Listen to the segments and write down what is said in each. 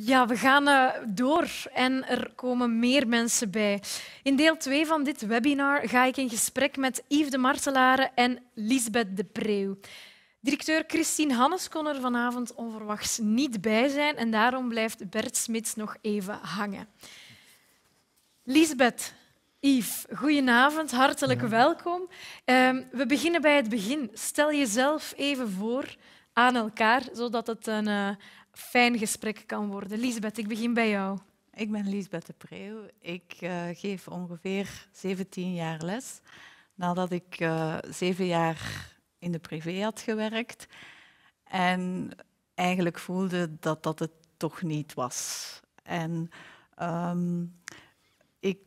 Ja, we gaan eh, door en er komen meer mensen bij. In deel 2 van dit webinar ga ik in gesprek met Yves de Martelare en Lisbeth de Preeuw. Directeur Christine Hannes kon er vanavond onverwachts niet bij zijn en daarom blijft Bert Smits nog even hangen. Lisbeth, Yves, goedenavond, hartelijk welkom. Ehm, we beginnen bij het begin. Stel jezelf even voor aan elkaar, zodat het een... Eh, fijn gesprek kan worden. Lisbeth, ik begin bij jou. Ik ben Lisbeth de Preeuw. Ik eh, geef ongeveer 17 jaar les. Nadat ik eh, zeven jaar in de privé had gewerkt. En eigenlijk voelde dat dat het toch niet was. En ehm, ik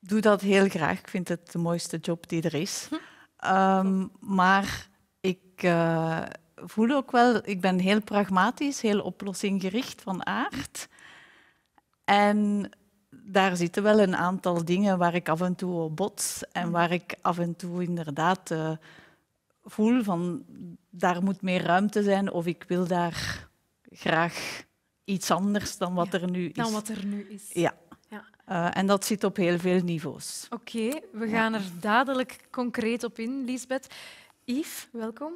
doe dat heel graag. Ik vind het de mooiste job die er is. Hm. Ehm, maar ik, eh, voel ook wel, ik ben heel pragmatisch, heel oplossinggericht van aard. En daar zitten wel een aantal dingen waar ik af en toe op bots en mm. waar ik af en toe inderdaad eh, voel van daar moet meer ruimte zijn of ik wil daar graag iets anders dan wat er nu is. Dan wat er nu is. Ja. ja. Eh, en dat zit op heel veel niveaus. Oké, we gaan er dadelijk concreet op in, Lisbeth. Yves, welkom.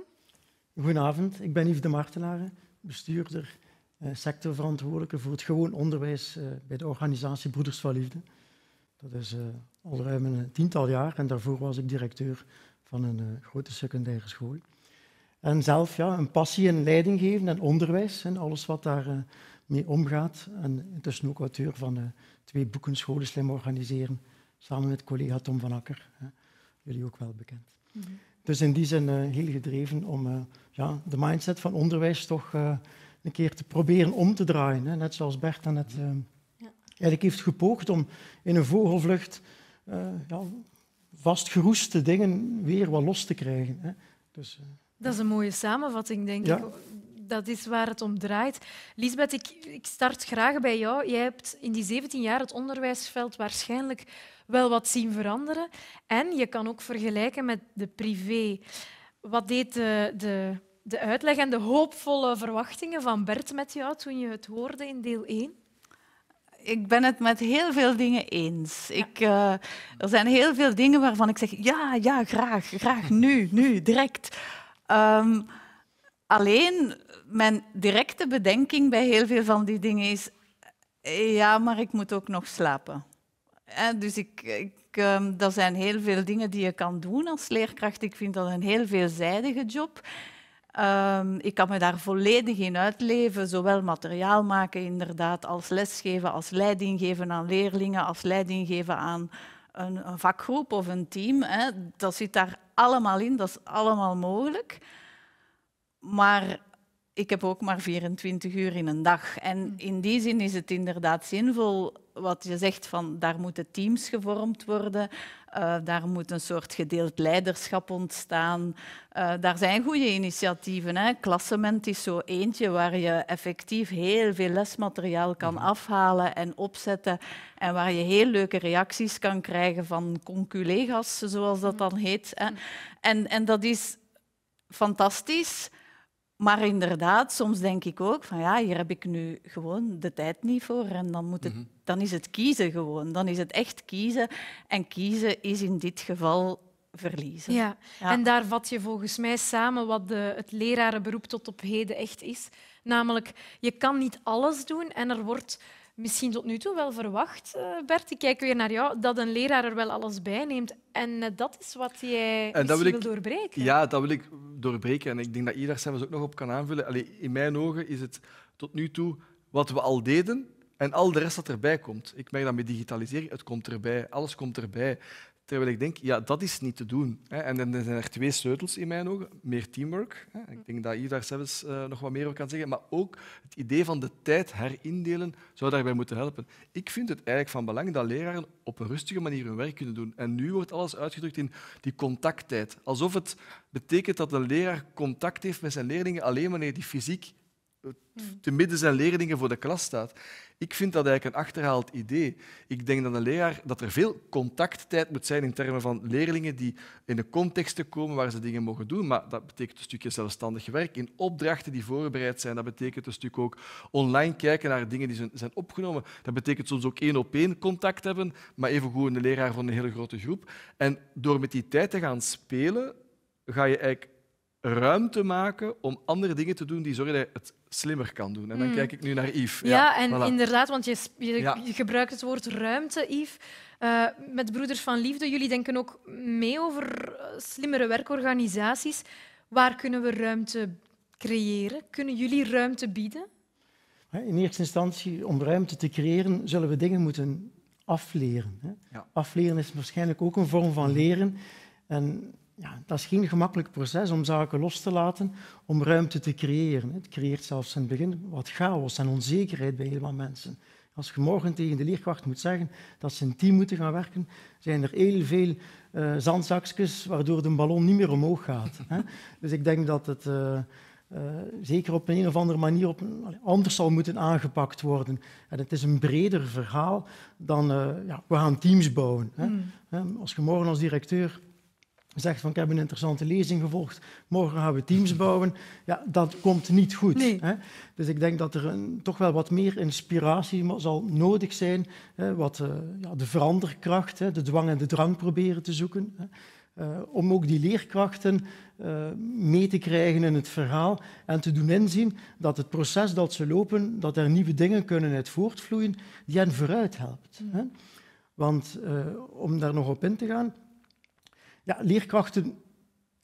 Goedenavond, ik ben Yves de Martenaren, bestuurder, eh, sectorverantwoordelijke voor het gewoon onderwijs eh, bij de organisatie Broeders van Liefde. Dat is eh, al ruim een tiental jaar en daarvoor was ik directeur van een grote secundaire school. En zelf ja, een passie in leiding geven en onderwijs en alles wat daarmee mee omgaat. En intussen ook auteur van twee boeken Scholen slim organiseren, samen met collega Tom van Akker. Jullie ook wel bekend. Mhm. Dus in die zin eh, heel gedreven om eh, ja, de mindset van onderwijs toch eh, een keer te proberen om te draaien. Hè. Net zoals Bert net het ja. eigenlijk heeft gepoogd om in een vogelvlucht ja, vastgeroeste dingen weer wat los te krijgen. Hè. Dus, dat is een mooie samenvatting, denk ik. Dat is waar het om draait. Lisbeth, ik, ik start graag bij jou. Jij hebt in die 17 jaar het onderwijsveld waarschijnlijk wel wat zien veranderen. En je kan ook vergelijken met de privé. Wat deed de, de, de uitleg en de hoopvolle verwachtingen van Bert met jou toen je het hoorde in deel 1? ik ben het met heel veel dingen eens. Ik, eh, er zijn heel veel dingen waarvan ik zeg, ja, ja, graag, graag, nu, nu, direct. Ehm, alleen, mijn directe bedenking bij heel veel van die dingen is, ja, maar ik moet ook nog slapen dus ik, ik er ehm, zijn heel veel dingen die je kan doen als leerkracht. Ik vind dat een heel veelzijdige job. Ehm, ik kan me daar volledig in uitleven, zowel materiaal maken inderdaad, als lesgeven, als leiding geven aan leerlingen, als leiding geven aan een, een vakgroep of een team. Hè. Dat zit daar allemaal in, dat is allemaal mogelijk. Maar ik heb ook maar 24 uur in een dag. En mm. in die zin is het inderdaad zinvol wat je zegt van daar moeten teams gevormd worden, eh, daar moet een soort gedeeld leiderschap ontstaan. Eh, daar zijn goede initiatieven. Hè. Klassement is zo eentje waar je effectief heel veel lesmateriaal kan mm. afhalen en opzetten en waar je heel leuke reacties kan krijgen van conculega's, zoals dat mm. dan heet. En, en dat is fantastisch. Maar inderdaad, soms denk ik ook van ja, hier heb ik nu gewoon de tijd niet voor. En dan, moet het, mhm. dan is het kiezen gewoon. Dan is het echt kiezen. En kiezen is in dit geval verliezen. Ja. ja. En daar vat je volgens mij samen wat de, het lerarenberoep tot op heden echt is. Namelijk, je kan niet alles doen en er wordt misschien tot nu toe wel verwacht, eh, Bert, ik kijk weer naar jou, dat een leraar er wel alles bij neemt. En eh, dat is wat jij en wil, doorbreken. Ja, dat wil ik doorbreken. En ik denk dat zijn zelfs ook nog op kan aanvullen. Allee, in mijn ogen is het tot nu toe wat we al deden en al de rest dat erbij komt. Ik merk dat met digitalisering, het komt erbij, alles komt erbij. Terwijl ik denk, ja, dat is niet te doen. En dan zijn er twee sleutels in mijn ogen. Meer teamwork. Ik denk dat ieder daar zelfs eh, nog wat meer over kan zeggen. Maar ook het idee van de tijd herindelen zou daarbij moeten helpen. Ik vind het eigenlijk van belang dat leraren op een rustige manier hun werk kunnen doen. En nu wordt alles uitgedrukt in die contacttijd. Alsof het betekent dat de leraar contact heeft met zijn leerlingen alleen wanneer die fysiek Hmm. te midden zijn leerlingen voor de klas staat. Ik vind dat eigenlijk een achterhaald idee. Ik denk dat een leraar dat er veel contacttijd moet zijn in termen van leerlingen die in de contexten komen waar ze dingen mogen doen. Maar dat betekent een stukje zelfstandig werk in opdrachten die voorbereid zijn. Dat betekent een stuk ook online kijken naar dingen die zijn opgenomen. Dat betekent soms ook één op één contact hebben, maar goed een leraar van een hele grote groep. En door met die tijd te gaan spelen, ga je eigenlijk ruimte maken om andere dingen te doen die zorgen dat je het slimmer kan doen. En dan hmm. kijk ik nu naar Yves. Ja, en inderdaad, want je, je gebruikt het woord ruimte, Yves. Eh, met Broeders van Liefde, jullie denken ook mee over eh, slimmere werkorganisaties. Waar kunnen we ruimte creëren? Kunnen jullie ruimte bieden? In eerste instantie, om ruimte te creëren, zullen we dingen moeten afleren. Hè? Afleren is waarschijnlijk ook een vorm van leren. En ja, dat is geen gemakkelijk proces om zaken los te laten, om ruimte te creëren. Het creëert zelfs in het begin wat chaos en onzekerheid bij heel wat mensen. Als je morgen tegen de leerkracht moet zeggen dat ze in team moeten gaan werken, zijn er heel veel eh, zandzakjes waardoor de ballon niet meer omhoog gaat. Hè? Dus ik denk dat het eh, eh, zeker op een of andere manier op, anders zal moeten aangepakt worden. En het is een breder verhaal dan ja, we gaan teams bouwen. Hè? Hmm. Als je morgen als directeur zegt van ik heb een interessante lezing gevolgd, morgen gaan we teams bouwen. Ja, dat komt niet goed. Hè? Dus ik denk dat er een, toch wel wat meer inspiratie zal nodig zijn, hè, wat eh, ja, de veranderkracht, hè, de dwang en de drang proberen te zoeken. Hè. Eh, om ook die leerkrachten eh, mee te krijgen in het verhaal en te doen inzien dat het proces dat ze lopen, dat er nieuwe dingen kunnen uit voortvloeien die hen vooruit helpt. Hè. Want om daar nog op in te gaan, ja, leerkrachten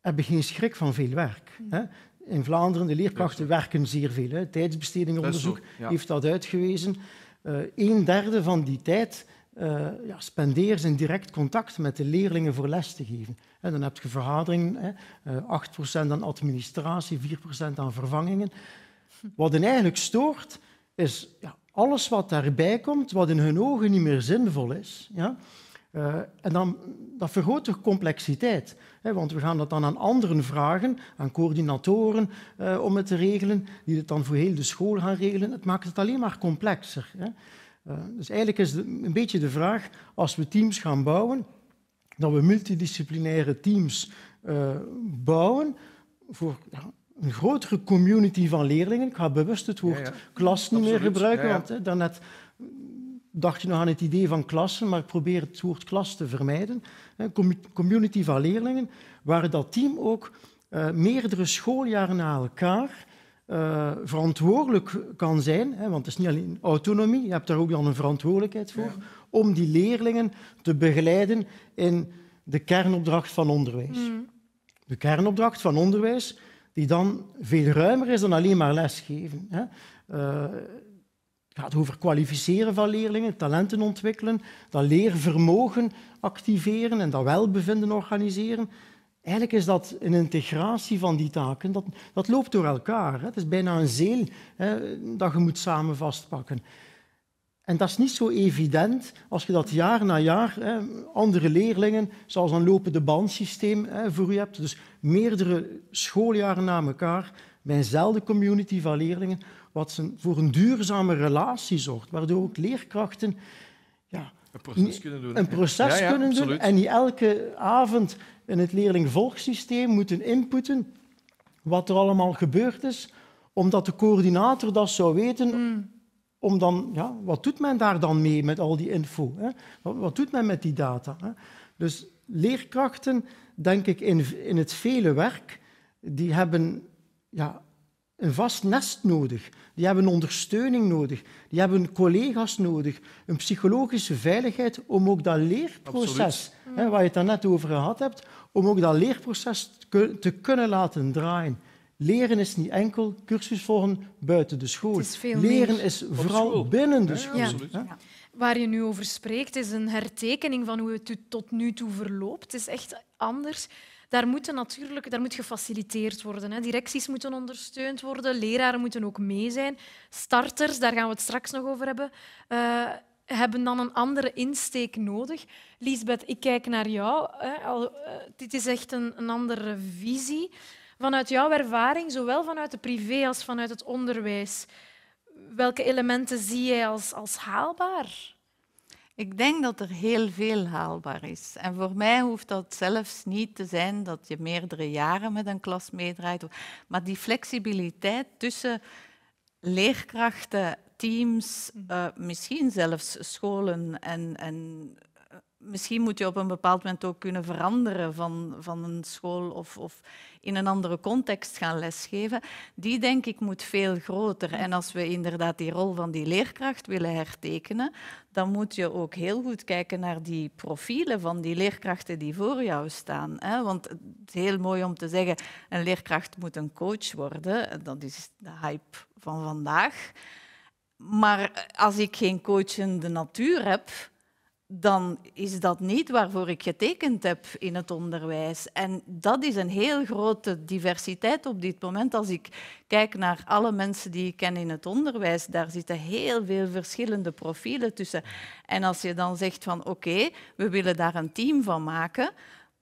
hebben geen schrik van veel werk. Hmm. Hè? In Vlaanderen, de leerkrachten werken zeer veel. Hè? Tijdsbestedingonderzoek heeft dat uitgewezen. Eh, een derde van die tijd uh, ja, ze in direct contact met de leerlingen voor les te geven. En dan heb je vergaderingen, hè, 8% eh, aan administratie, 4% aan vervangingen. Wat hen eigenlijk stoort, is ja, alles wat daarbij komt, wat in hun ogen niet meer zinvol is. Ja, eh, en dan, dat vergroot de complexiteit, hè, want we gaan dat dan aan anderen vragen, aan coördinatoren eh, om het te regelen, die het dan voor heel de school gaan regelen. Het maakt het alleen maar complexer. Hè. Eh, dus eigenlijk is een beetje de vraag, als we teams gaan bouwen, dat we multidisciplinaire teams bouwen voor ja, een grotere community van leerlingen. Ik ga bewust het woord klas niet meer gebruiken, want hè, daarnet dacht je nog aan het idee van klassen, maar ik probeer het woord klas te vermijden. Een community van leerlingen, waar dat team ook eh, meerdere schooljaren na elkaar eh, verantwoordelijk kan zijn, hè, want het is niet alleen autonomie, je hebt daar ook dan een verantwoordelijkheid voor, om die leerlingen te begeleiden in de kernopdracht van onderwijs. Mm. De kernopdracht van onderwijs, die dan veel ruimer is dan alleen maar lesgeven. Hè. Eh, het gaat over kwalificeren van leerlingen, talenten ontwikkelen, dat leervermogen activeren en dat welbevinden organiseren. Eigenlijk is dat een integratie van die taken. Dat, dat loopt door elkaar. Hè. Het is bijna een zeel hè, dat je moet samen vastpakken. En dat is niet zo evident als je dat jaar na jaar hè, andere leerlingen, zoals een lopende bandsysteem hè, voor je hebt. Dus meerdere schooljaren na elkaar mijnzelfde community van leerlingen, wat voor een duurzame relatie zorgt, waardoor ook leerkrachten ja, een proces kunnen doen. Een proces kunnen doen en die elke avond in het leerlingvolgsysteem moeten inputten wat er allemaal gebeurd is, omdat de coördinator dat zou weten. Hmm. Om dan, ja, wat doet men daar dan mee met al die info? Hè? Wat, wat, doet men met die data? Hè? Dus leerkrachten, denk ik, in, in het vele werk, die hebben ja, een vast nest nodig. Die hebben ondersteuning nodig. Die hebben collega's nodig. Een psychologische veiligheid om ook dat leerproces, hè, waar je het net over gehad hebt, om ook dat leerproces te kunnen laten draaien. Leren is niet enkel cursus volgen buiten de school. Is Leren is vooral binnen de school. Waar je nu over spreekt, is een hertekening van hoe het tot nu toe verloopt. Het is echt anders daar, moeten natuurlijk, daar moet gefaciliteerd worden. Hè. Directies moeten ondersteund worden, leraren moeten ook mee zijn. Starters, daar gaan we het straks nog over hebben, eh, hebben dan een andere insteek nodig. Lisbeth, ik kijk naar jou. Hè. Eh, dit is echt een, een andere visie. Vanuit jouw ervaring, zowel vanuit de privé als vanuit het onderwijs, welke elementen zie jij als, als haalbaar? Ik denk dat er heel veel haalbaar is. En voor mij hoeft dat zelfs niet te zijn dat je meerdere jaren met een klas meedraait. Maar die flexibiliteit tussen leerkrachten, teams, mhm. eh, misschien zelfs scholen en, en misschien moet je op een bepaald moment ook kunnen veranderen van, van een school of, of in een andere context gaan lesgeven. Die denk ik moet veel groter. En als we inderdaad die rol van die leerkracht willen hertekenen, dan moet je ook heel goed kijken naar die profielen van die leerkrachten die voor jou staan. Want het is heel mooi om te zeggen, een leerkracht moet een coach worden. Dat is de hype van vandaag. Maar als ik geen coachende natuur heb, dan is dat niet waarvoor ik getekend heb in het onderwijs. En dat is een heel grote diversiteit op dit moment. Als ik kijk naar alle mensen die ik ken in het onderwijs, daar zitten heel veel verschillende profielen tussen. En als je dan zegt van oké, we willen daar een team van maken,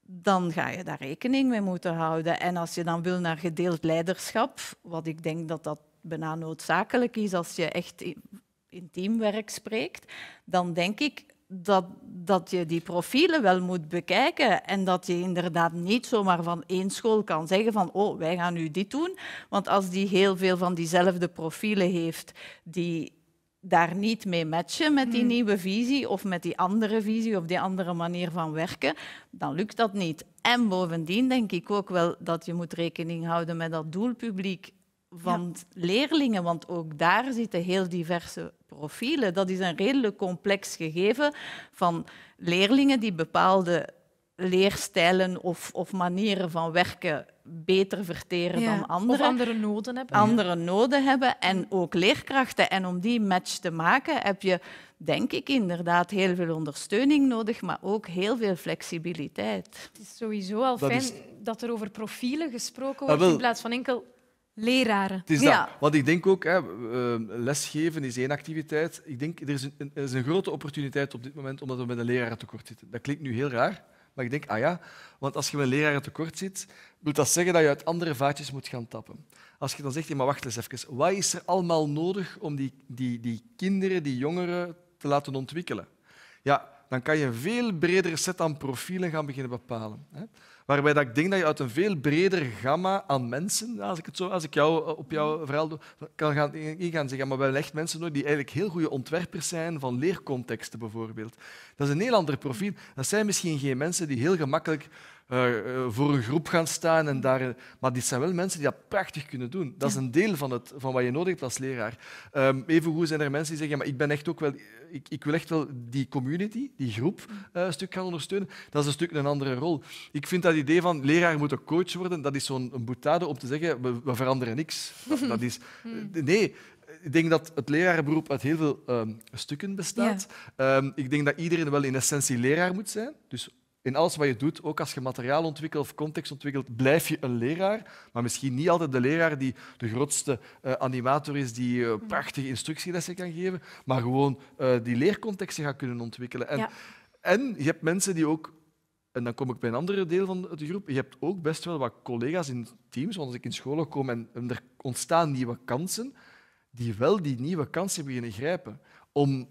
dan ga je daar rekening mee moeten houden. En als je dan wil naar gedeeld leiderschap, wat ik denk dat dat bijna noodzakelijk is als je echt in teamwerk spreekt, dan denk ik, dat, dat je die profielen wel moet bekijken en dat je inderdaad niet zomaar van één school kan zeggen van oh, wij gaan nu dit doen. Want als die heel veel van diezelfde profielen heeft die daar niet mee matchen met die hmm. nieuwe visie of met die andere visie of die andere manier van werken, dan lukt dat niet. En bovendien denk ik ook wel dat je moet rekening houden met dat doelpubliek van leerlingen, want ook daar zitten heel diverse profielen. Dat is een redelijk complex gegeven van leerlingen die bepaalde leerstijlen of, of manieren van werken beter verteren dan anderen. Of andere noden hebben. Andere noden hebben en ook leerkrachten. En om die match te maken heb je, denk ik, inderdaad heel veel ondersteuning nodig, maar ook heel veel flexibiliteit. Het is sowieso al fijn dat er over profielen gesproken ah, wordt in plaats van enkel Leraren. Ja. Want ik denk ook, hè, eh, lesgeven is één activiteit. Ik denk, er is, een, er is een grote opportuniteit op dit moment omdat we met een tekort zitten. Dat klinkt nu heel raar, maar ik denk, ah ja, want als je met leraren tekort zit, wil dat zeggen dat je uit andere vaatjes moet gaan tappen. Als je dan zegt, ja, maar wacht eens even, wat is er allemaal nodig om die, die, die kinderen, die jongeren te laten ontwikkelen? Ja, dan kan je een veel bredere set aan profielen gaan beginnen bepalen. Hè? Waarbij dat ik denk dat je uit een veel breder gamma aan mensen, als ik, het zo, als ik jou, eh, op jouw verhaal doe, kan gaan eh, ingaan zeggen, maar wel echt mensen die eigenlijk heel goede ontwerpers zijn van leercontexten bijvoorbeeld. Dat is een heel ander profiel. Dat zijn misschien geen mensen die heel gemakkelijk eh, eh, voor een groep gaan staan. En daar, maar die zijn wel mensen die dat prachtig kunnen doen. Dat is een deel van, het, van wat je nodig hebt als leraar. Ehm, even goed zijn er mensen die zeggen, maar ik, ben echt ook wel, ik, ik wil echt wel die community, die groep, eh, een stuk gaan ondersteunen. Dat is een stuk een andere rol. Ik vind dat idee van leraar moet een coach worden, dat is zo'n boetade om te zeggen, we, we veranderen niks. Dat, is, nee, ik denk dat het lerarenberoep uit heel veel ehm, stukken bestaat. Ehm, ik denk dat iedereen wel in essentie leraar moet zijn. Dus in alles wat je doet, ook als je materiaal ontwikkelt of context ontwikkelt, blijf je een leraar, maar misschien niet altijd de leraar die de grootste eh, animator is die uh, prachtige instructielessen kan geven, maar gewoon eh, die leercontexten gaat kunnen ontwikkelen. En, en je hebt mensen die ook, en dan kom ik bij een andere deel van de groep, je hebt ook best wel wat collega's in teams, want als ik in scholen kom en, en er ontstaan nieuwe kansen, die wel die nieuwe kansen beginnen grijpen om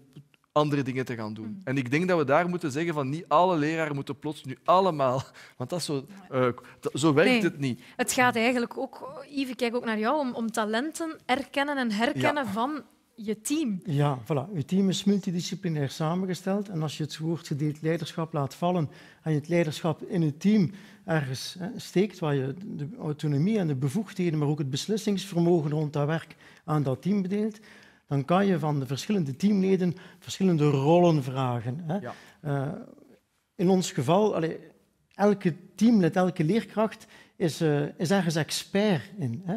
andere dingen te gaan doen. Mm-hmm. En ik denk dat we daar moeten zeggen van niet alle leraren moeten plots nu allemaal... Want dat zo, eh, zo werkt het niet. Het gaat eigenlijk ook... Eh, Yves, kijk ook naar jou. Om, om talenten erkennen en herkennen van je team. Ja, voilà. Je team is multidisciplinair samengesteld. En als je het woord gedeeld leiderschap laat vallen en je het leiderschap in het team ergens hè, steekt, waar je de autonomie en de bevoegdheden, maar ook het beslissingsvermogen rond dat werk aan dat team bedeelt, dan kan je van de verschillende teamleden verschillende rollen vragen. Hè. Eh, in ons geval, allee, elke teamlid, elke leerkracht is, eh, is ergens expert in. Hè.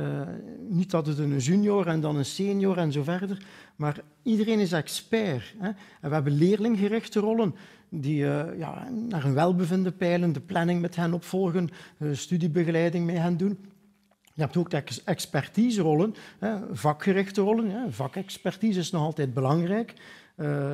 Eh, niet dat het een junior en dan een senior en zo verder, maar iedereen is expert. Hè. En we hebben leerlinggerichte rollen die ja, naar hun welbevinden peilen, de planning met hen opvolgen, studiebegeleiding met hen doen. Je hebt ook expertise-rollen, vakgerichte rollen. Vakexpertise is nog altijd belangrijk. Eh,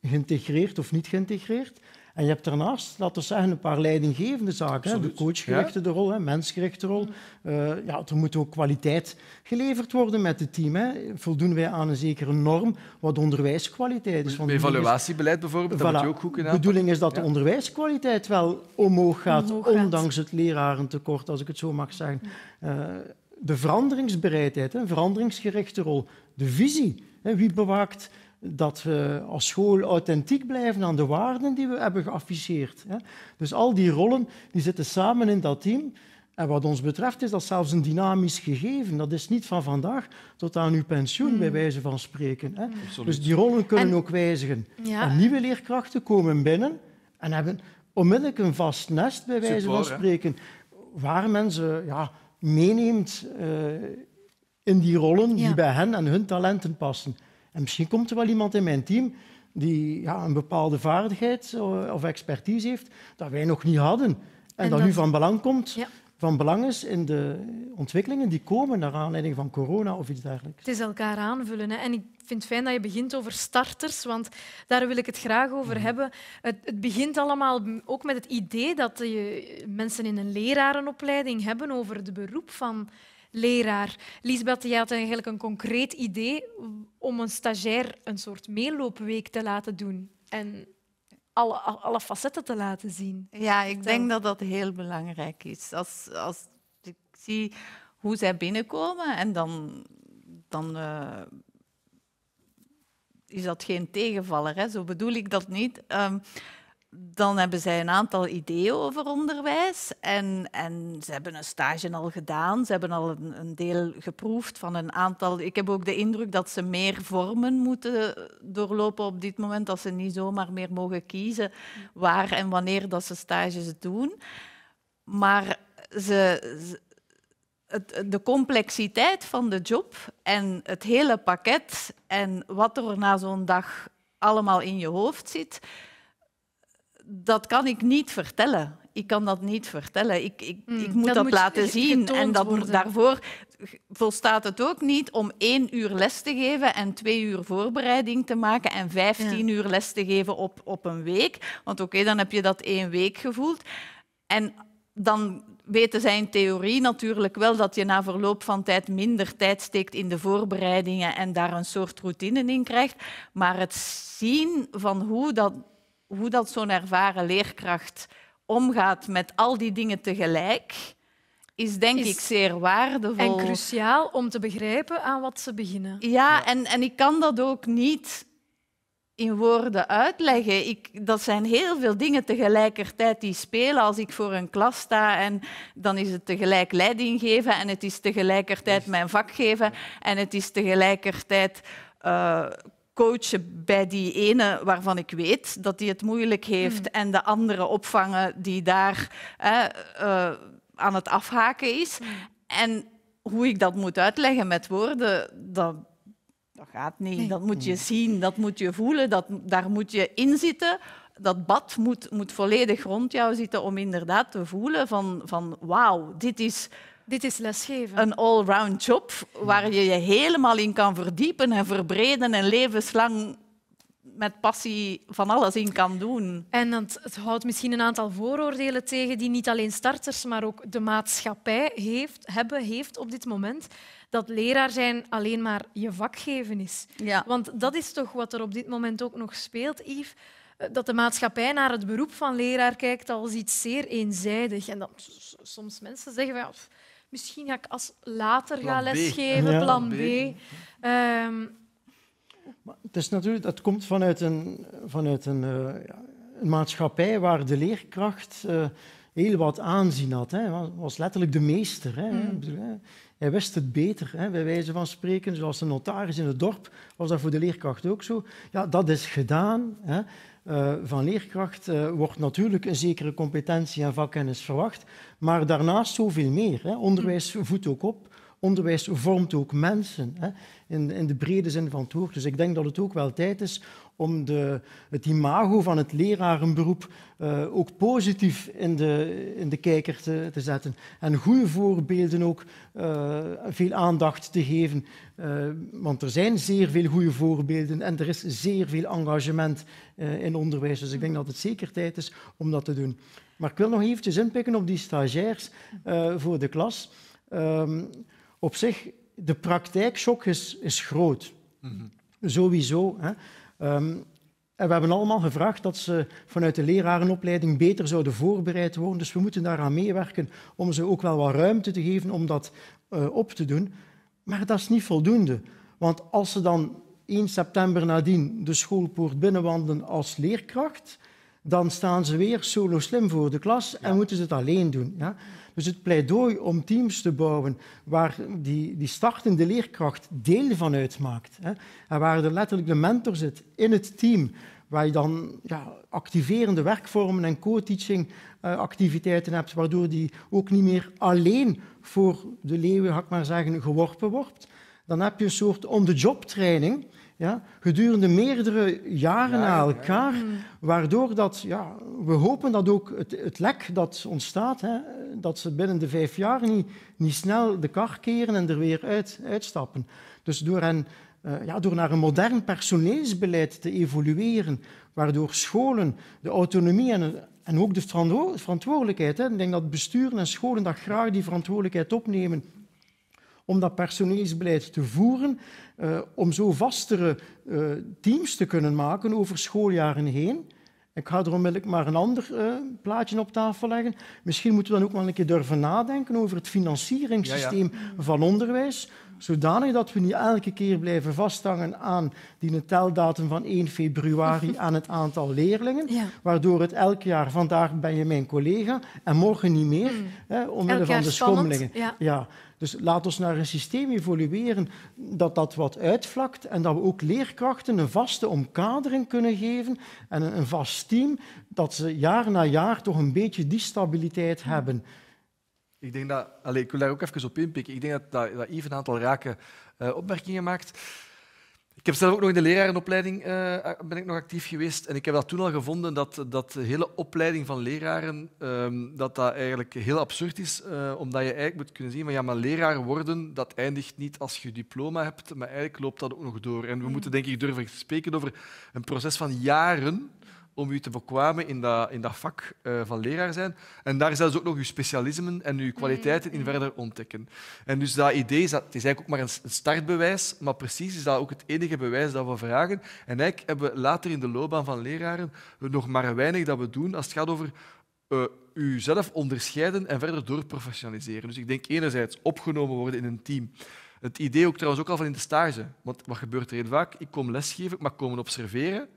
geïntegreerd of niet geïntegreerd. En je hebt daarnaast, laten we zeggen, een paar leidinggevende zaken. De coachgerichte rol, hè? mensgerichte rol. Mm. Eh, ja, er moet ook kwaliteit geleverd worden met het team. Hè? Voldoen wij aan een zekere norm wat onderwijskwaliteit is? Want evaluatiebeleid bijvoorbeeld, dat moet je ook goed kunnen De bedoeling is dat de onderwijskwaliteit wel omhoog gaat, ondanks het lerarentekort, als ik het zo mag zeggen. Mm. Eh, de veranderingsbereidheid, een veranderingsgerichte rol. De visie. Hè? Wie bewaakt dat we als school authentiek blijven aan de waarden die we hebben geafficheerd. Dus al die rollen die zitten samen in dat team. En wat ons betreft is dat zelfs een dynamisch gegeven. Dat is niet van vandaag tot aan uw pensioen, hmm. bij wijze van spreken. Hè. Dus die rollen kunnen ook wijzigen. En nieuwe leerkrachten komen binnen en hebben onmiddellijk een vast nest, bij wijze van spreken, waar mensen ja, meeneemt eh, in die rollen die bij hen en hun talenten passen. En misschien komt er wel iemand in mijn team die ja, een bepaalde vaardigheid eh, of expertise heeft dat wij nog niet hadden. En, dat, nu van belang komt. Van belang is in de ontwikkelingen die komen naar aanleiding van corona of iets dergelijks. Het is elkaar aanvullen. Hè? En ik vind het fijn dat je begint over starters, want daar wil ik het graag over mhm. hebben. het begint allemaal ook met het idee dat je mensen in een lerarenopleiding hebben over de beroep van leraar. Lisbeth, jij had eigenlijk een concreet idee om een stagiair een soort meeloopweek te laten doen en alle, alle facetten te laten zien. Ja, ik denk dat dat heel belangrijk is. Als, als ik zie hoe zij binnenkomen en dan, dan eh, is dat geen tegenvaller. Hè? Zo bedoel ik dat niet. Ehm, dan hebben zij een aantal ideeën over onderwijs. En, en ze hebben een stage al gedaan. Ze hebben al een, een, deel geproefd van een aantal. Ik heb ook de indruk dat ze meer vormen moeten doorlopen op dit moment. Dat ze niet zomaar meer mogen kiezen waar en wanneer dat ze stages doen. Maar ze, de complexiteit van de job en het hele pakket en wat er na zo'n dag allemaal in je hoofd zit dat kan ik niet vertellen. Ik kan dat niet vertellen. Ik, ik, hmm, ik moet dat, laten dus zien. En dat, moet daarvoor volstaat het ook niet om één uur les te geven en twee uur voorbereiding te maken en vijftien uur les te geven op, op een week. Want oké, dan heb je dat één week gevoeld. En dan weten zij in theorie natuurlijk wel dat je na verloop van tijd minder tijd steekt in de voorbereidingen en daar een soort routine in krijgt. Maar het zien van hoe dat hoe dat zo'n ervaren leerkracht omgaat met al die dingen tegelijk, is denk ik zeer waardevol. En cruciaal om te begrijpen aan wat ze beginnen. Ja, En, en ik kan dat ook niet in woorden uitleggen. Ik, dat zijn heel veel dingen tegelijkertijd die spelen. Als ik voor een klas sta en dan is het tegelijk leiding geven en het is tegelijkertijd mijn vak geven en het is tegelijkertijd eh, coachen bij die ene waarvan ik weet dat die het moeilijk heeft hmm. en de andere opvangen die daar eh, aan het afhaken is. Hmm. En hoe ik dat moet uitleggen met woorden, dat, dat gaat niet. Dat moet je zien, dat moet je voelen, dat, daar moet je in zitten. Dat bad moet, moet volledig rond jou zitten om inderdaad te voelen van, van wauw, dit is dit is lesgeven. Een allround job waar je je helemaal in kan verdiepen en verbreden en levenslang met passie van alles in kan doen. En het, het, houdt misschien een aantal vooroordelen tegen die niet alleen starters, maar ook de maatschappij heeft, hebben, heeft op dit moment. Dat leraar zijn alleen maar je vakgeven is. Ja. Want dat is toch wat er op dit moment ook nog speelt, Yves. Eh, dat de maatschappij naar het beroep van leraar kijkt als iets zeer eenzijdig. En dat soms mensen zeggen, ja, misschien ga ik als later gaan lesgeven, plan B. Ehm, maar het is natuurlijk, dat komt vanuit een, vanuit een, eh, een maatschappij waar de leerkracht eh, heel wat aanzien had. Hij was letterlijk de meester. Mm. Hè. Hij wist het beter, hè, bij wijze van spreken. Zoals de notaris in het dorp, was dat voor de leerkracht ook zo. Ja, dat is gedaan. Hè. Eh, van leerkracht eh, wordt natuurlijk een zekere competentie en vakkennis verwacht, maar daarnaast zoveel meer. Hè. Onderwijs voedt ook op onderwijs vormt ook mensen, hè, in, in, de brede zin van het woord. Dus ik denk dat het ook wel tijd is om de, het imago van het lerarenberoep eh, ook positief in de, in de kijker te, zetten. En goede voorbeelden ook eh, veel aandacht te geven. Eh, want er zijn zeer veel goede voorbeelden en er is zeer veel engagement in onderwijs. Dus ik denk dat het zeker tijd is om dat te doen. Maar ik wil nog eventjes inpikken op die stagiairs voor de klas. Ehm, op zich, de praktijkshock is, is groot. Mhm. Sowieso. Hè. Ehm, en we hebben allemaal gevraagd dat ze vanuit de lerarenopleiding beter zouden voorbereid worden. Dus we moeten daaraan meewerken om ze ook wel wat ruimte te geven om dat eh, op te doen. Maar dat is niet voldoende. Want als ze dan 1 september nadien de schoolpoort binnenwandelen als leerkracht, dan staan ze weer solo slim voor de klas en moeten ze het alleen doen. Ja? Dus het pleidooi om teams te bouwen waar die, die startende leerkracht deel van uitmaakt. Hè, en waar er letterlijk de mentor zit in het team. Waar je dan ja, activerende werkvormen en co-teaching eh, activiteiten hebt, waardoor die ook niet meer alleen voor de leeuwen, maar zeggen, geworpen wordt. Dan heb je een soort on-the-job training ja, gedurende meerdere jaren na elkaar, mm. waardoor dat, ja, we hopen dat ook het, het lek dat ontstaat, hè, dat ze binnen de vijf jaar niet, niet snel de kar keren en er weer uit, uitstappen. Dus door, eh, ja, door naar een modern personeelsbeleid te evolueren, waardoor scholen de autonomie en, en ook de verantwoordelijkheid, hè, ik denk dat besturen en scholen dat graag die verantwoordelijkheid opnemen om dat personeelsbeleid te voeren, eh, om zo vastere eh, teams te kunnen maken over schooljaren heen. Ik ga er onmiddellijk maar een ander eh, plaatje op tafel leggen. Misschien moeten we dan ook wel een keer durven nadenken over het financieringssysteem van onderwijs zodanig dat we niet elke keer blijven vasthangen aan die teldatum van 1 februari aan het aantal leerlingen, waardoor het elk jaar vandaag ben je mijn collega en morgen niet meer, mm. hè, omwille van de schommelingen. Ja. ja. Dus laat ons naar een systeem evolueren dat dat wat uitvlakt en dat we ook leerkrachten een vaste omkadering kunnen geven en een, vast team, dat ze jaar na jaar toch een beetje die stabiliteit mm. hebben. Ik denk dat, allez, ik wil daar ook even op inpikken. Ik denk dat, dat, dat Yves een aantal rake eh, opmerkingen maakt. Ik heb zelf ook nog in de lerarenopleiding eh, ben ik nog actief geweest. En ik heb dat toen al gevonden, dat, dat de hele opleiding van leraren ehm, dat dat eigenlijk heel absurd is. Eh, omdat je eigenlijk moet kunnen zien van ja, maar leraar worden, dat eindigt niet als je diploma hebt, maar eigenlijk loopt dat ook nog door. En we mm. moeten denk ik durven spreken over een proces van jaren om u te bekwamen in dat, in dat vak eh, van leraar zijn. En daar zelfs ook nog uw specialismen en uw kwaliteiten in mm. verder ontdekken. En dus dat idee is, het is eigenlijk ook maar een startbewijs, maar precies is dat ook het enige bewijs dat we vragen. En eigenlijk hebben we later in de loopbaan van leraren nog maar weinig dat we doen als het gaat over uh, eh, uzelf onderscheiden en verder doorprofessionaliseren. Dus ik denk enerzijds opgenomen worden in een team. Het idee ook trouwens ook al van in de stage. Want wat gebeurt er heel vaak? Ik kom lesgeven, maar komen observeren.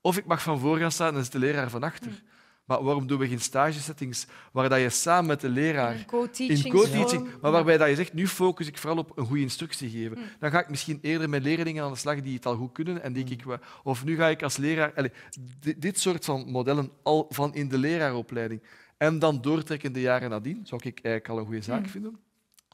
Of ik mag van voor gaan staan en is de leraar van achter. Hmm. Maar waarom doen we geen stage settings waar dat je samen met de leraar in co-teaching, maar waarbij dat je zegt, nu focus ik vooral op een goede instructie geven. Hmm. Dan ga ik misschien eerder met leerlingen aan de slag die het al goed kunnen en die hmm. ik, of nu ga ik als leraar allez, dit soort van modellen al van in de leraaropleiding en dan doortrekken de jaren nadien, zou ik eigenlijk al een goede zaak vinden.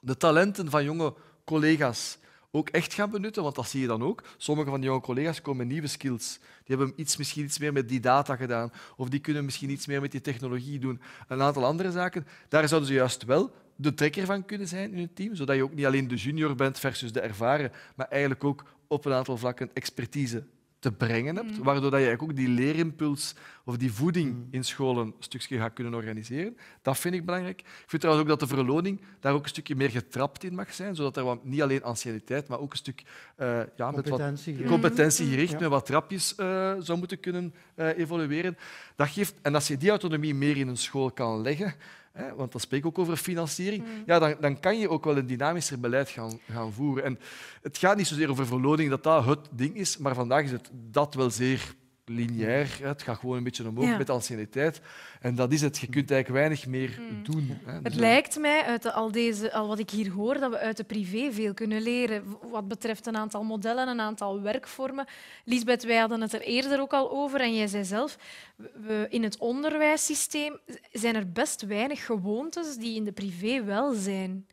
De talenten van jonge collega's ook echt gaan benutten, want dat zie je dan ook. Sommige van die jonge collega's komen met nieuwe skills. Die hebben iets, misschien iets meer met die data gedaan, of die kunnen misschien iets meer met die technologie doen. Een aantal andere zaken. Daar zouden ze juist wel de trekker van kunnen zijn in het team, zodat je ook niet alleen de junior bent versus de ervaren, maar eigenlijk ook op een aantal vlakken expertise te brengen hebt, mm. waardoor dat je ook die leerimpuls of die voeding mm. in scholen een stukje gaat kunnen organiseren. Dat vind ik belangrijk. Ik vind trouwens ook dat de verloning daar ook een stukje meer getrapt in mag zijn, zodat er niet alleen anciëniteit, maar ook een stuk eh, ja, competentie, met wat, competentie gericht, mm. met wat trapjes eh, zou moeten kunnen eh, evolueren. Dat geeft, en als je die autonomie meer in een school kan leggen, hè, want dat spreekt ook over financiering, mm. ja, dan, dan, kan je ook wel een dynamischer beleid gaan, gaan voeren. En het gaat niet zozeer over verloning dat dat het ding is, maar vandaag is het dat wel zeer lineair. Het gaat gewoon een beetje omhoog ja. met anciëniteit. En dat is het. Je kunt eigenlijk weinig meer mm. doen. Het dus, eh, lijkt mij, uit al, deze, al wat ik hier hoor, dat we uit de privé veel kunnen leren. Wat betreft een aantal modellen, een aantal werkvormen. Lisbeth, wij hadden het er eerder ook al over. En jij zei zelf, we, in het onderwijssysteem zijn er best weinig gewoontes die in de privé wel zijn.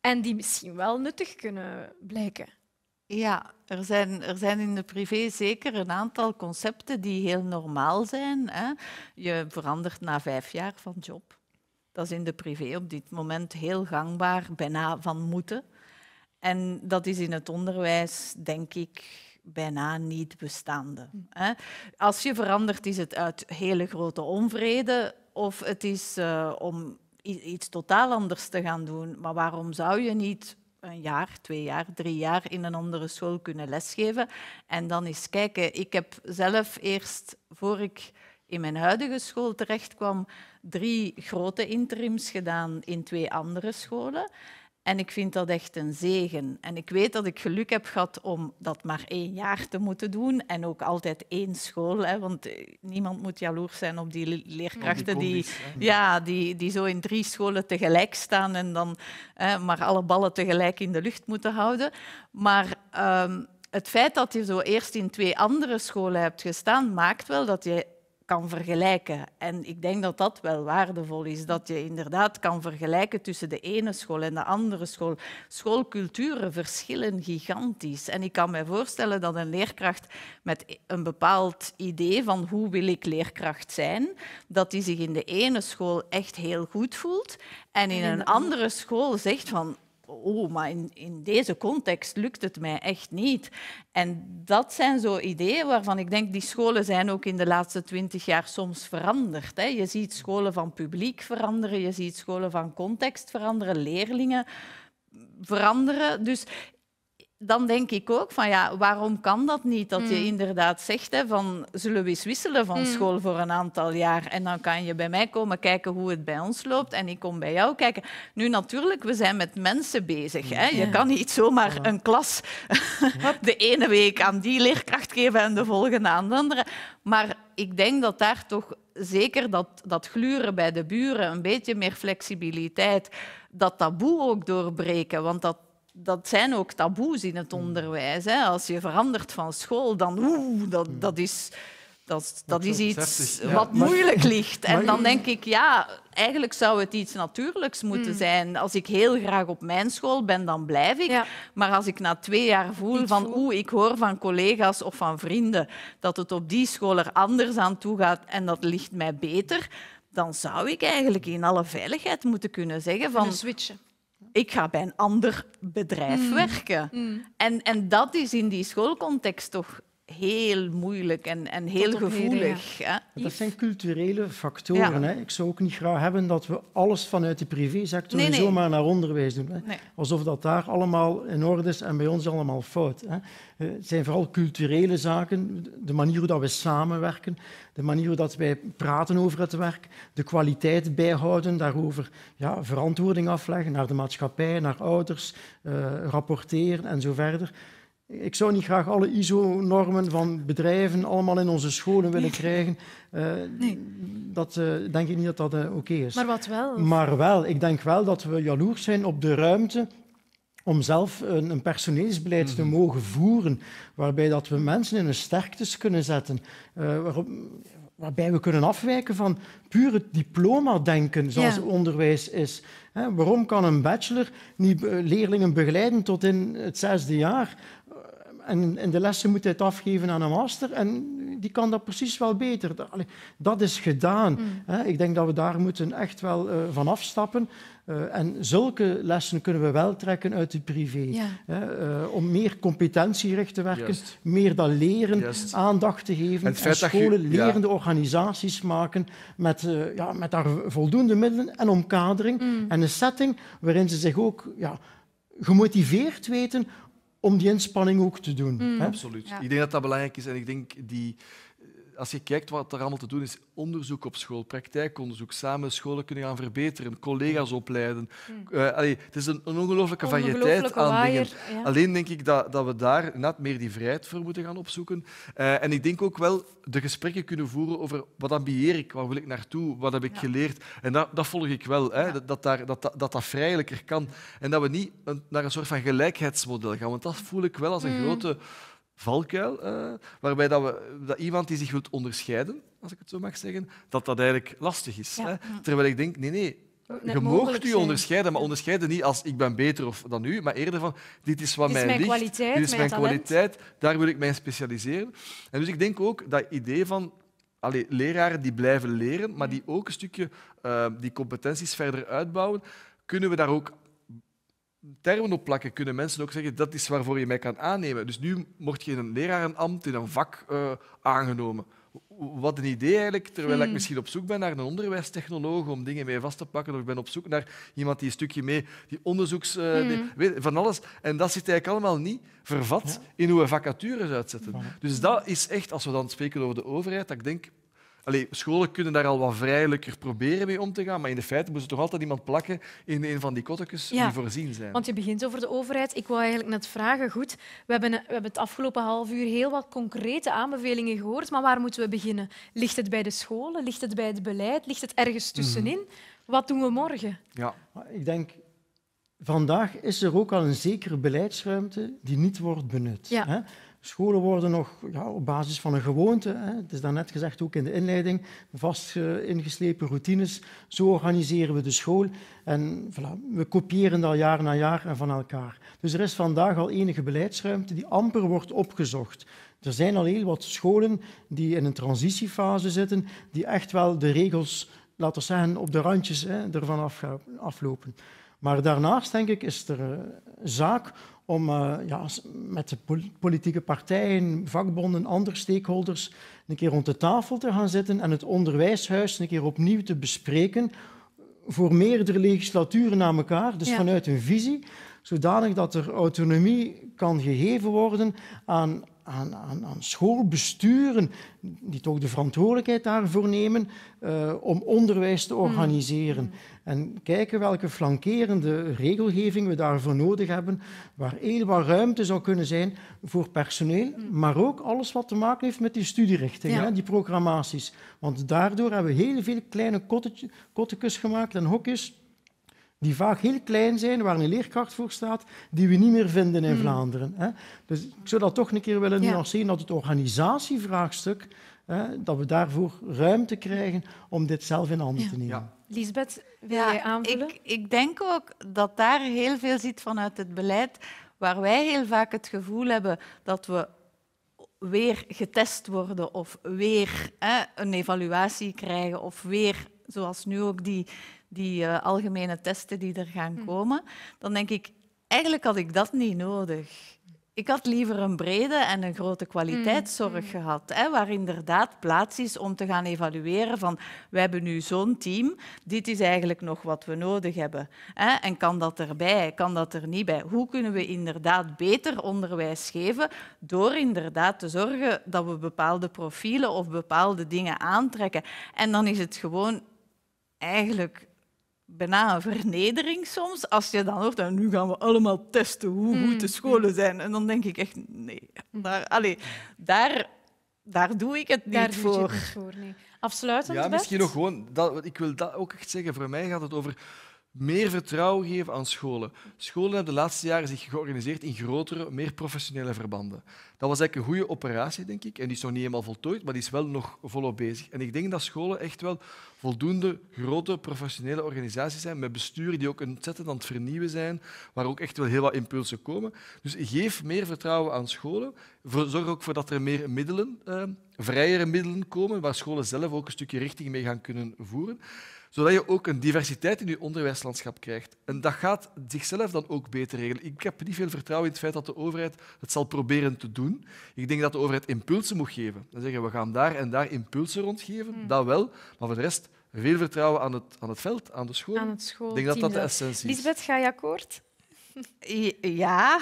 En die misschien wel nuttig kunnen blijken. Ja, er zijn, er zijn in de privé zeker een aantal concepten die heel normaal zijn. Hè. Je verandert na vijf jaar van job. Dat is in de privé op dit moment heel gangbaar, bijna van moeten. En dat is in het onderwijs, denk ik, bijna niet bestaande. Hè. Als je verandert, is het uit hele grote onvrede of het is eh, om iets totaal anders te gaan doen. Maar waarom zou je niet een jaar, twee jaar, drie jaar in een andere school kunnen lesgeven. En dan eens kijken. Ik heb zelf eerst, voor ik in mijn huidige school terecht kwam, drie grote interims gedaan in twee andere scholen. En ik vind dat echt een zegen. En ik weet dat ik geluk heb gehad om dat maar één jaar te moeten doen. En ook altijd één school. Hè, want eh, niemand moet jaloers zijn op die leerkrachten die, ja, die, die zo in drie scholen tegelijk staan en dan hè, maar alle ballen tegelijk in de lucht moeten houden. Maar ehm, het feit dat je zo eerst in twee andere scholen hebt gestaan, maakt wel dat je kan vergelijken. En ik denk dat dat wel waardevol is, dat je inderdaad kan vergelijken tussen de ene school en de andere school. Schoolculturen verschillen gigantisch. En ik kan me voorstellen dat een leerkracht met een bepaald idee van hoe wil ik leerkracht zijn, dat die zich in de ene school echt heel goed voelt en in een andere school zegt van oh, maar in, deze context lukt het mij echt niet. En dat zijn zo ideeën waarvan ik denk, die scholen zijn ook in de laatste twintig jaar soms veranderd. Hè. Je ziet scholen van publiek veranderen, je ziet scholen van context veranderen, leerlingen veranderen. Dus dan denk ik ook van ja, waarom kan dat niet? Dat je hmm. inderdaad zegt hè, van zullen we eens wisselen van hmm. school voor een aantal jaar en dan kan je bij mij komen kijken hoe het bij ons loopt en ik kom bij jou kijken. Nu natuurlijk, we zijn met mensen bezig. Hè. Je kan niet zomaar een klas de ene week aan die leerkracht geven en de volgende aan de andere. Maar ik denk dat daar toch zeker dat, dat gluren bij de buren, een beetje meer flexibiliteit, dat taboe ook doorbreken. Want dat dat zijn ook taboes in het hmm. onderwijs. Hè. Als je verandert van school, dan oeh, dat, hmm. dat is... Dat, dat, is iets wat moeilijk ligt. En dan denk ik, ja, eigenlijk zou het iets natuurlijks moeten hmm. zijn. Als ik heel graag op mijn school ben, dan blijf ik. Maar als ik na twee jaar voel van, oeh, ik hoor van collega's of van vrienden dat het op die school er anders aan toe gaat en dat ligt mij beter, dan zou ik eigenlijk in alle veiligheid moeten kunnen zeggen van... switchen ik ga bij een ander bedrijf mm. werken. Mm. En, en dat is in die schoolcontext toch heel moeilijk en, en heel gevoelig. Hè? Dat zijn culturele factoren. Hè? Ik zou ook niet graag hebben dat we alles vanuit de privésector nee, zomaar naar onderwijs doen. Hè? Alsof dat daar allemaal in orde is en bij ons allemaal fout. Hè? Eh, het zijn vooral culturele zaken, de manier hoe dat we samenwerken, de manier hoe dat wij praten over het werk, de kwaliteit bijhouden, daarover ja, verantwoording afleggen naar de maatschappij, naar ouders, eh, rapporteren en zo verder. Ik zou niet graag alle ISO-normen van bedrijven allemaal in onze scholen willen krijgen. Eh, nee. Dat eh, denk ik niet dat dat eh, oké is. Maar wat wel? Maar wel. Ik denk wel dat we jaloers zijn op de ruimte om zelf een, een personeelsbeleid te mhm. mogen voeren, waarbij dat we mensen in hun sterktes kunnen zetten. waarbij we kunnen afwijken van puur het diploma-denken, zoals onderwijs is. waarom kan een bachelor niet leerlingen begeleiden tot in het zesde jaar? en in de lessen moet hij het afgeven aan een master en die kan dat precies wel beter. Dat is gedaan. Mm. Ik denk dat we daar moeten echt wel eh, van afstappen. Eh, en zulke lessen kunnen we wel trekken uit het privé. Eh, om meer competentiericht te werken, meer dat leren, aandacht te geven. En, scholen je... lerende organisaties maken met, ja, met daar voldoende middelen en omkadering mm. en een setting waarin ze zich ook... Ja, gemotiveerd weten om die inspanning ook te doen. Mm. Absoluut. Ik denk dat dat belangrijk is en ik denk die als je kijkt wat er allemaal te doen is, onderzoek op school, praktijkonderzoek, samen scholen kunnen gaan verbeteren, collega's opleiden. Hmm. Eh, het is een, ongelooflijke variëteit aan dingen. Alleen denk ik dat, dat we daar net meer die vrijheid voor moeten gaan opzoeken. Eh, en ik denk ook wel de gesprekken kunnen voeren over wat ambieer ik, waar wil ik naartoe, wat heb ik geleerd. En dat, dat, volg ik wel, hè, dat, dat, daar, dat, dat, dat vrijelijker kan. En dat we niet naar een soort van gelijkheidsmodel gaan, want dat hmm. voel ik wel als een hmm. grote valkuil, eh, waarbij dat we, dat iemand die zich wil onderscheiden, als ik het zo mag zeggen, dat dat eigenlijk lastig is. Hè? Terwijl ik denk, nee, nee, Net je moogt u onderscheiden, maar onderscheiden niet als ik ben beter of dan u, maar eerder van dit is wat mijn is kwaliteit, dit is mijn, kwaliteit, daar wil ik mij specialiseren. En dus ik denk ook dat idee van allee, leraren die blijven leren, maar die ook een stukje eh, die competenties verder uitbouwen, kunnen we daar ook termen opplakken, kunnen mensen ook zeggen dat is waarvoor je mij kan aannemen. Dus nu word je in een lerarenambt, in een vak eh, aangenomen. Wat een idee eigenlijk, terwijl ik hmm. misschien op zoek ben naar een onderwijstechnoloog om dingen mee vast te pakken, of ik ben op zoek naar iemand die een stukje mee, die onderzoeks... Eh, hmm. weet, van alles. En dat zit eigenlijk allemaal niet vervat in hoe we vacatures uitzetten. Dus dat is echt, als we dan spreken over de overheid, dat ik denk, Allee, scholen kunnen daar al wat vrijelijker proberen mee om te gaan, maar in de feite moet ze toch altijd iemand plakken in een van die kottekens die voorzien zijn. Want je begint over de overheid. Ik wou eigenlijk net vragen, goed, we hebben, we hebben het afgelopen half uur heel wat concrete aanbevelingen gehoord, maar waar moeten we beginnen? Ligt het bij de scholen? Ligt het bij het beleid? Ligt het ergens mhm. tussenin? Wat doen we morgen? Ja. Ik denk, vandaag is er ook al een zekere beleidsruimte die niet wordt benut. Ja. Hè? Scholen worden nog ja, op basis van een gewoonte, hè, het is daarnet gezegd ook in de inleiding, vast ingeslepen routines. Zo organiseren we de school en voilà, we kopiëren dat jaar na jaar en van elkaar. Dus er is vandaag al enige beleidsruimte die amper wordt opgezocht. Er zijn al heel wat scholen die in een transitiefase zitten, die echt wel de regels, laten we zeggen, op de randjes hè, ervan aflopen. Maar daarnaast, denk ik, is er eh, zaak om eh, ja, met de politieke partijen, vakbonden, andere stakeholders een keer rond de tafel te gaan zitten en het onderwijshuis een keer opnieuw te bespreken voor meerdere legislaturen na elkaar, dus vanuit een visie, zodanig dat er autonomie kan gegeven worden aan aan, aan, aan schoolbesturen, die toch de verantwoordelijkheid daarvoor nemen, eh, om onderwijs te hmm. organiseren. En kijken welke flankerende regelgeving we daarvoor nodig hebben, waar heel wat ruimte zou kunnen zijn voor personeel, hmm. maar ook alles wat te maken heeft met die studierichting, die programmaties. Want daardoor hebben we heel veel kleine kottekes gemaakt en hokjes die vaak heel klein zijn, waar een leerkracht voor staat, die we niet meer vinden in hmm. Vlaanderen. Hè. Dus ik zou dat toch een keer willen ja. zien dat het organisatievraagstuk, hè, dat we daarvoor ruimte krijgen om dit zelf in handen te nemen. Ja. Lisbeth, wil jij aanvullen? Ik, ik denk ook dat daar heel veel zit vanuit het beleid, waar wij heel vaak het gevoel hebben dat we weer getest worden of weer hè, een evaluatie krijgen of weer, zoals nu ook, die, die eh, algemene testen die er gaan hm. komen, dan denk ik, eigenlijk had ik dat niet nodig. Ik had liever een brede en een grote kwaliteitszorg hm, hm. gehad, hè, waar inderdaad plaats is om te gaan evalueren van we hebben nu zo'n team, dit is eigenlijk nog wat we nodig hebben. Hè, en kan dat erbij, kan dat er niet bij? Hoe kunnen we inderdaad beter onderwijs geven door inderdaad te zorgen dat we bepaalde profielen of bepaalde dingen aantrekken? En dan is het gewoon eigenlijk bijna een vernedering soms, als je dan hoort, en ah, nu gaan we allemaal testen hoe goed mm. de scholen zijn. En dan denk ik echt, nee, mm. daar, daar, daar doe ik het niet daar voor. Doe je het niet voor nee. Afsluitend, Ja, misschien nog gewoon, dat, ik wil dat ook echt zeggen, voor mij gaat het over meer vertrouwen geven aan scholen. Scholen hebben de laatste jaren zich georganiseerd in grotere, meer professionele verbanden. Dat was eigenlijk een goede operatie, denk ik. En die is nog niet helemaal voltooid, maar die is wel nog volop bezig. En ik denk dat scholen echt wel voldoende grote professionele organisaties zijn, met besturen die ook ontzettend aan het vernieuwen zijn, waar ook echt wel heel wat impulsen komen. Dus geef meer vertrouwen aan scholen. Zorg ook voor dat er meer middelen, eh, vrijere middelen komen, waar scholen zelf ook een stukje richting mee gaan kunnen voeren zodat je ook een diversiteit in je onderwijslandschap krijgt. En dat gaat zichzelf dan ook beter regelen. Ik heb niet veel vertrouwen in het feit dat de overheid het zal proberen te doen. Ik denk dat de overheid impulsen moet geven. Dan zeggen we gaan daar en daar impulsen rondgeven, hmm. dat wel, maar voor de rest veel vertrouwen aan het, aan het veld, aan de school. Aan het Ik denk dat dat de essentie is. Lisbeth, ga je akkoord? Ja,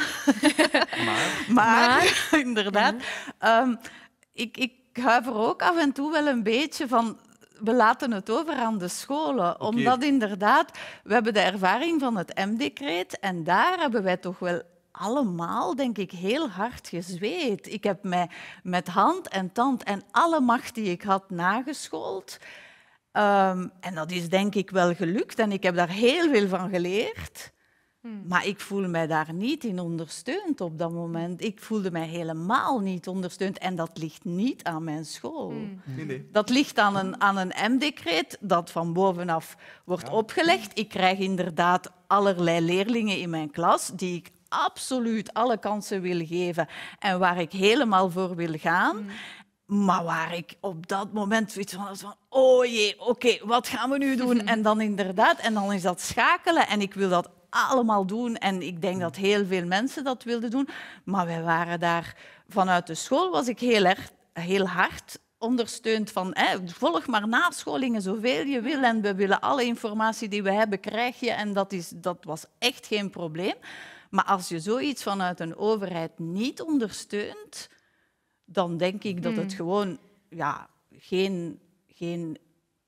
maar, maar, inderdaad. Mhm. Ehm, ik, ik huiver ook af en toe wel een beetje van we laten het over aan de scholen. Omdat inderdaad, we hebben de ervaring van het M-decreet en daar hebben wij toch wel allemaal, denk ik, heel hard gezweet. Ik heb mij met hand en tand en alle macht die ik had nageschoold. Ehm, en dat is denk ik wel gelukt en ik heb daar heel veel van geleerd. Hmm. Maar ik voel mij daar niet in ondersteund op dat moment. Ik voelde mij helemaal niet ondersteund. En dat ligt niet aan mijn school. Hmm. Nee, nee. Hmm. Dat ligt aan een, aan een M-decreet dat van bovenaf wordt opgelegd. Ik krijg inderdaad allerlei leerlingen in mijn klas die ik absoluut alle kansen wil geven en waar ik helemaal voor wil gaan. Maar waar ik op dat moment zoiets van oh jee, oké, wat gaan we nu doen? En dan inderdaad, en dan is dat schakelen. En ik wil dat allemaal doen. En ik denk dat heel veel mensen dat wilden doen. Maar wij waren daar vanuit de school, was ik heel, erg, heel hard ondersteund van hè, volg maar nascholingen zoveel je wil en we willen alle informatie die we hebben krijg je en dat, is, dat was echt geen probleem. Maar als je zoiets vanuit een overheid niet ondersteunt, dan denk ik dat het hmm. gewoon ja, geen, geen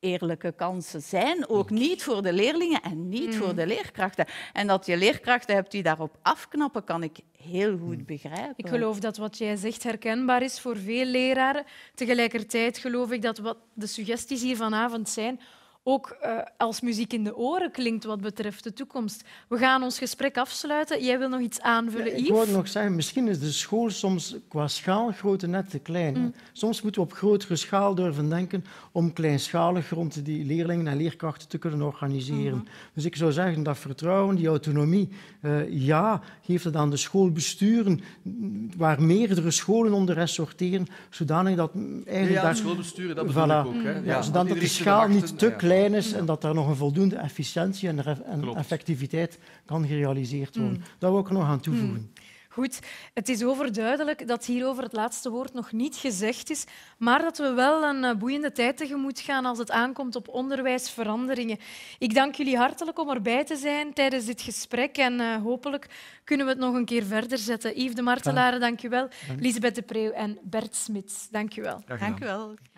eerlijke kansen zijn, ook mm. niet voor de leerlingen en niet voor mm. de leerkrachten. En dat je leerkrachten hebt die daarop afknappen, kan ik heel goed mm. begrijpen. Ik geloof dat wat jij zegt herkenbaar is voor veel leraren. Tegelijkertijd geloof ik dat wat de suggesties hier vanavond zijn, ook eh, als muziek in de oren klinkt wat betreft de toekomst. We gaan ons gesprek afsluiten. Jij wil nog iets aanvullen, ja, Ik wou nog zeggen, misschien is de school soms qua schaalgrootte net te klein. Mm. Soms moeten we op grotere schaal durven denken om kleinschalig rond die leerlingen en leerkrachten te kunnen organiseren. Mm-hmm. Dus ik zou zeggen, dat vertrouwen, die autonomie, eh, ja, geeft het aan de schoolbesturen, mm, waar meerdere scholen onder ressorteren, zodanig dat eigenlijk... Ja, schoolbesturen, dat bedoel ik ook. Hè? Mm. Ja, zodat de schaal niet te klein en dat daar nog een voldoende efficiëntie en, en effectiviteit kan gerealiseerd worden. Mm. Dat wil ik nog aan toevoegen. Mm. Goed, het is overduidelijk dat hierover het laatste woord nog niet gezegd is, maar dat we wel een eh, boeiende tijd tegemoet gaan als het aankomt op onderwijsveranderingen. Ik dank jullie hartelijk om erbij te zijn tijdens dit gesprek en eh, hopelijk kunnen we het nog een keer verder zetten. Yves de Martelaren, dank je wel. Lisbeth de Preeuw en Bert Smits, dank je wel. Dank je wel.